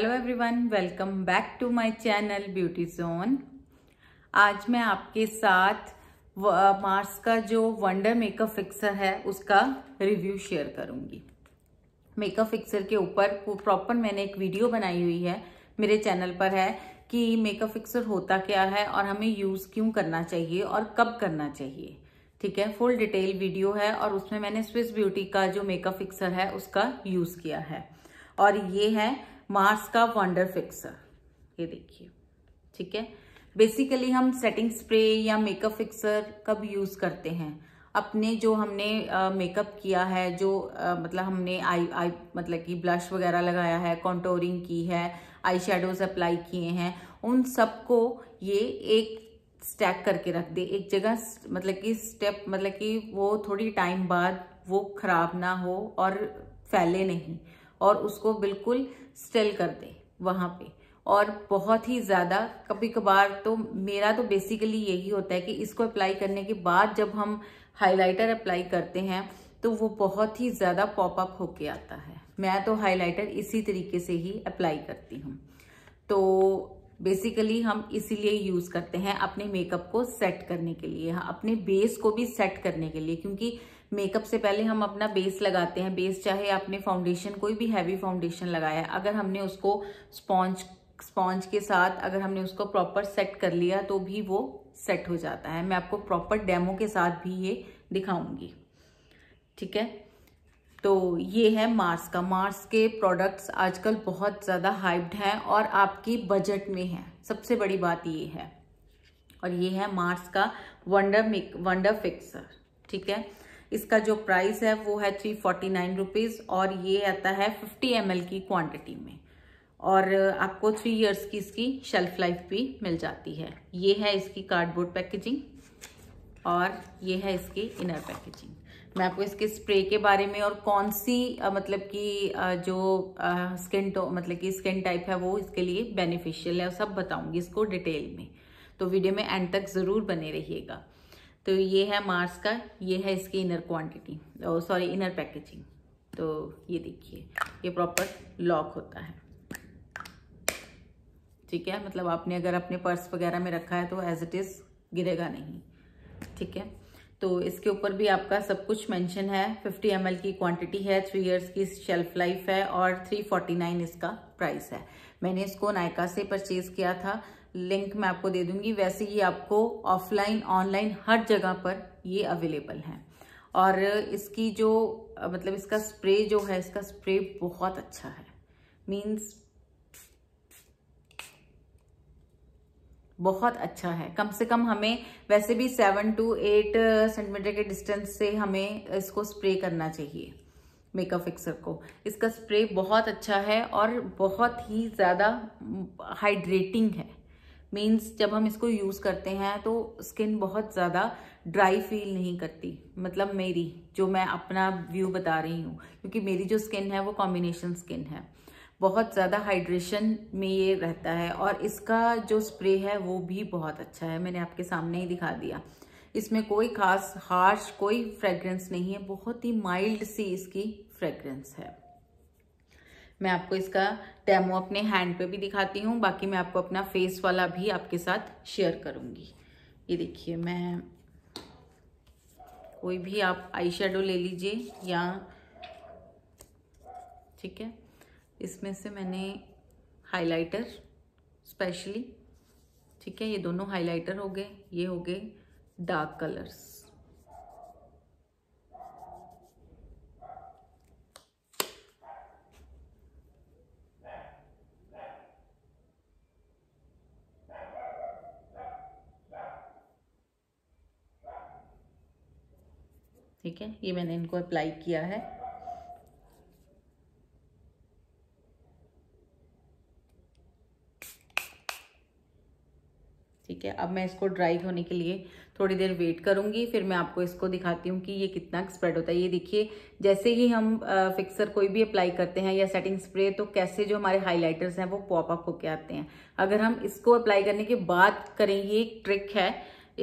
hello everyone welcome back to my channel beauty zone आज मैं आपके साथ मार्स का जो वंडर मेकअप फिक्सर है उसका रिव्यू शेयर करूंगी मेकअप फिक्सर के ऊपर प्रॉपर मैंने एक वीडियो बनाई हुई है मेरे चैनल पर है कि मेकअप फिक्सर होता क्या है और हमें यूज़ क्यों करना चाहिए और कब करना चाहिए ठीक है फुल डिटेल वीडियो है और उसमें मैंने स्विस ब्यूटी का जो मेकअप फिक्सर है उसका यूज़ किया है और ये है मार्स का वंडर फिक्सर ये देखिए ठीक है बेसिकली हम सेटिंग स्प्रे या मेकअप फिक्सर कब यूज़ करते हैं अपने जो हमने मेकअप किया है जो आ, मतलब हमने आई आई मतलब कि ब्लश वगैरह लगाया है कॉन्टोरिंग की है आई शेडोज अप्लाई किए हैं उन सबको ये एक स्टैक करके रख दे एक जगह मतलब कि स्टेप मतलब कि वो थोड़ी टाइम बाद वो खराब ना हो और फैले नहीं और उसको बिल्कुल स्टिल कर दें वहाँ पे और बहुत ही ज़्यादा कभी कभार तो मेरा तो बेसिकली यही होता है कि इसको अप्लाई करने के बाद जब हम हाइलाइटर अप्लाई करते हैं तो वो बहुत ही ज़्यादा पॉपअप होके आता है मैं तो हाइलाइटर इसी तरीके से ही अप्लाई करती हूँ तो बेसिकली हम इसीलिए यूज़ करते हैं अपने मेकअप को सेट करने के लिए अपने बेस को भी सेट करने के लिए क्योंकि मेकअप से पहले हम अपना बेस लगाते हैं बेस चाहे आपने फाउंडेशन कोई भी हैवी फाउंडेशन लगाया अगर हमने उसको स्पॉन्ज स्पॉन्ज के साथ अगर हमने उसको प्रॉपर सेट कर लिया तो भी वो सेट हो जाता है मैं आपको प्रॉपर डेमो के साथ भी ये दिखाऊंगी ठीक है तो ये है मार्स का मार्स के प्रोडक्ट्स आजकल बहुत ज़्यादा हाइप्ड हैं और आपकी बजट में है सबसे बड़ी बात ये है और ये है मार्स का वंडर मिक वंडर फिक्सर ठीक है इसका जो प्राइस है वो है थ्री फोर्टी नाइन रुपीज़ और ये आता है फिफ्टी एम की क्वांटिटी में और आपको थ्री इयर्स की इसकी शेल्फ लाइफ भी मिल जाती है ये है इसकी कार्डबोर्ड पैकेजिंग और ये है इसकी इनर पैकेजिंग मैं आपको इसके स्प्रे के बारे में और कौन सी मतलब कि जो स्किन तो, मतलब कि स्किन टाइप है वो इसके लिए बेनिफिशियल है सब बताऊंगी इसको डिटेल में तो वीडियो में एंड तक ज़रूर बने रहिएगा तो ये है मार्स का ये है इसकी inner quantity sorry inner packaging तो ये देखिए ये प्रॉपर लॉक होता है ठीक है मतलब आपने अगर अपने पर्स वगैरह में रखा है तो एज इट इज़ गिरेगा नहीं ठीक है तो इसके ऊपर भी आपका सब कुछ मेंशन है 50 एम की क्वांटिटी है थ्री इयर्स की शेल्फ लाइफ है और 349 इसका प्राइस है मैंने इसको नायका से परचेज किया था लिंक मैं आपको दे दूंगी वैसे ही आपको ऑफलाइन ऑनलाइन हर जगह पर ये अवेलेबल है और इसकी जो मतलब इसका स्प्रे जो है इसका स्प्रे बहुत अच्छा है मीन्स बहुत अच्छा है कम से कम हमें वैसे भी सेवन टू एट सेंटीमीटर के डिस्टेंस से हमें इसको स्प्रे करना चाहिए मेकअप फिक्सर को इसका स्प्रे बहुत अच्छा है और बहुत ही ज़्यादा हाइड्रेटिंग mm, है मीन्स जब हम इसको यूज़ करते हैं तो स्किन बहुत ज़्यादा ड्राई फील नहीं करती मतलब मेरी जो मैं अपना व्यू बता रही हूँ क्योंकि मेरी जो स्किन है वो कॉम्बिनेशन स्किन है बहुत ज़्यादा हाइड्रेशन में ये रहता है और इसका जो स्प्रे है वो भी बहुत अच्छा है मैंने आपके सामने ही दिखा दिया इसमें कोई खास हार्श कोई फ्रेग्रेंस नहीं है बहुत ही माइल्ड सी इसकी फ्रेग्रेंस है मैं आपको इसका डेमो अपने हैंड पे भी दिखाती हूँ बाकी मैं आपको अपना फेस वाला भी आपके साथ शेयर करूँगी ये देखिए मैं कोई भी आप आई ले लीजिए या ठीक है इसमें से मैंने हाइलाइटर स्पेशली ठीक है ये दोनों हाइलाइटर हो गए ये हो गए डार्क कलर्स ठीक है ये मैंने इनको अप्लाई किया है ठीक है अब मैं इसको ड्राई होने के लिए थोड़ी देर वेट करूंगी फिर मैं आपको इसको दिखाती हूँ कि ये कितना स्प्रेड होता है ये देखिए जैसे ही हम फिक्सर कोई भी अप्लाई करते हैं या सेटिंग स्प्रे तो कैसे जो हमारे हाइलाइटर्स हैं वो पॉपअप होके आते हैं अगर हम इसको अप्लाई करने के बाद करें ये एक ट्रिक है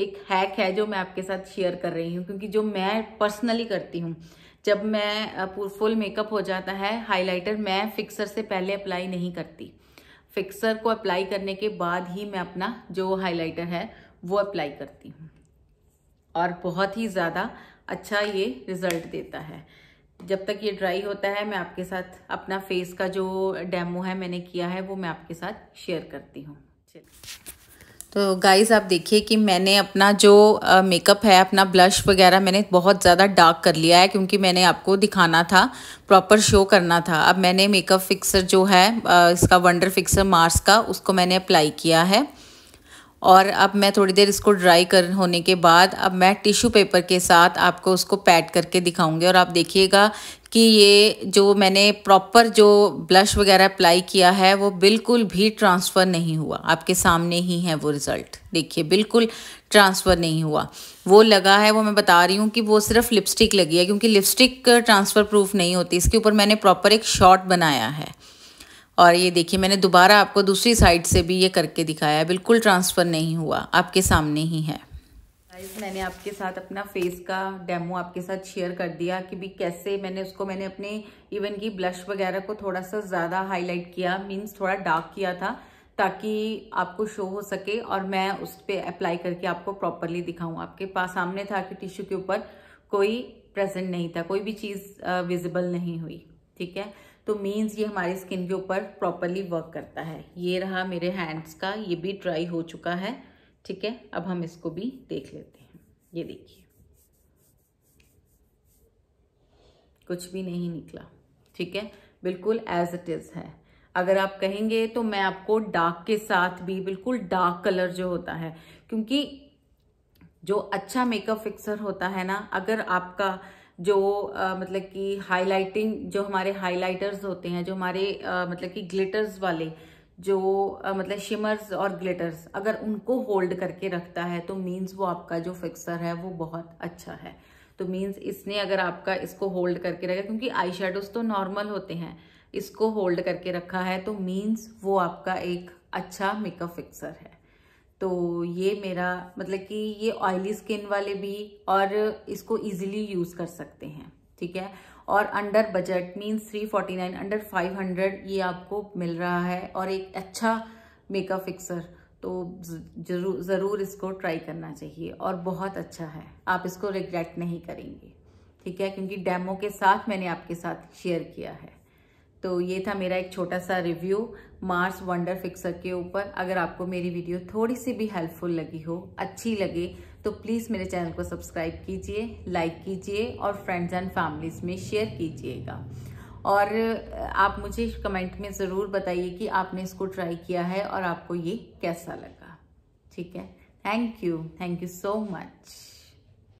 एक हैक है जो मैं आपके साथ शेयर कर रही हूँ क्योंकि जो मैं पर्सनली करती हूँ जब मैं फुल मेकअप हो जाता है हाइलाइटर मैं फिक्सर से पहले अप्लाई नहीं करती फिक्सर को अप्लाई करने के बाद ही मैं अपना जो हाइलाइटर है वो अप्लाई करती हूँ और बहुत ही ज़्यादा अच्छा ये रिज़ल्ट देता है जब तक ये ड्राई होता है मैं आपके साथ अपना फेस का जो डेमो है मैंने किया है वो मैं आपके साथ शेयर करती हूँ तो गाइज़ आप देखिए कि मैंने अपना जो मेकअप है अपना ब्लश वगैरह मैंने बहुत ज़्यादा डार्क कर लिया है क्योंकि मैंने आपको दिखाना था प्रॉपर शो करना था अब मैंने मेकअप फिक्सर जो है इसका वंडर फिक्सर मार्स का उसको मैंने अप्लाई किया है और अब मैं थोड़ी देर इसको ड्राई कर होने के बाद अब मैं टिश्यू पेपर के साथ आपको उसको पैड करके दिखाऊंगी और आप देखिएगा कि ये जो मैंने प्रॉपर जो ब्लश वगैरह अप्लाई किया है वो बिल्कुल भी ट्रांसफ़र नहीं हुआ आपके सामने ही है वो रिज़ल्ट देखिए बिल्कुल ट्रांसफ़र नहीं हुआ वो लगा है वो मैं बता रही हूँ कि वो सिर्फ लिपस्टिक लगी है क्योंकि लिपस्टिक ट्रांसफ़र प्रूफ नहीं होती इसके ऊपर मैंने प्रॉपर एक शॉट बनाया है और ये देखिए मैंने दोबारा आपको दूसरी साइड से भी ये करके दिखाया बिल्कुल ट्रांसफ़र नहीं हुआ आपके सामने ही है मैंने आपके साथ अपना फेस का डेमो आपके साथ शेयर कर दिया कि भी कैसे मैंने उसको मैंने अपने इवन की ब्लश वगैरह को थोड़ा सा ज़्यादा हाईलाइट किया मीन्स थोड़ा डार्क किया था ताकि आपको शो हो सके और मैं उस पर अप्लाई करके आपको प्रॉपरली दिखाऊँ आपके पास सामने था कि टिश्यू के ऊपर कोई प्रेजेंट नहीं था कोई भी चीज़ विजिबल नहीं हुई ठीक है तो मीन्स ये हमारी स्किन के ऊपर प्रॉपरली वर्क करता है ये रहा मेरे हैंड्स का ये भी ड्राई हो चुका है ठीक है अब हम इसको भी देख लेते हैं ये देखिए कुछ भी नहीं निकला ठीक है बिल्कुल एज इट इज़ है अगर आप कहेंगे तो मैं आपको डार्क के साथ भी बिल्कुल डार्क कलर जो होता है क्योंकि जो अच्छा मेकअप फिक्सर होता है ना अगर आपका जो आ, मतलब कि हाईलाइटिंग जो हमारे हाईलाइटर्स होते हैं जो हमारे आ, मतलब कि ग्लिटर्स वाले जो आ, मतलब शिमर्स और ग्लिटर्स अगर उनको होल्ड करके रखता है तो मीन्स वो आपका जो फिक्सर है वो बहुत अच्छा है तो मीन्स इसने अगर आपका इसको होल्ड करके रखा क्योंकि आई शेडोज तो नॉर्मल होते हैं इसको होल्ड करके रखा है तो मीन्स वो आपका एक अच्छा मेकअप फिक्सर है तो ये मेरा मतलब कि ये ऑयली स्किन वाले भी और इसको इजीली यूज़ कर सकते हैं ठीक है और under budget means three forty nine under five hundred ये आपको मिल रहा है और एक अच्छा मेकअप फिक्सर तो जरूर ज़रूर इसको ट्राई करना चाहिए और बहुत अच्छा है आप इसको रिग्रेट नहीं करेंगे ठीक है क्योंकि डेमो के साथ मैंने आपके साथ शेयर किया है तो ये था मेरा एक छोटा सा रिव्यू मार्स वंडर फिक्सर के ऊपर अगर आपको मेरी वीडियो थोड़ी सी भी हेल्पफुल लगी हो अच्छी लगे तो प्लीज़ मेरे चैनल को सब्सक्राइब कीजिए लाइक कीजिए और फ्रेंड्स एंड फैमिलीज में शेयर कीजिएगा और आप मुझे कमेंट में ज़रूर बताइए कि आपने इसको ट्राई किया है और आपको ये कैसा लगा ठीक है thank you thank you so much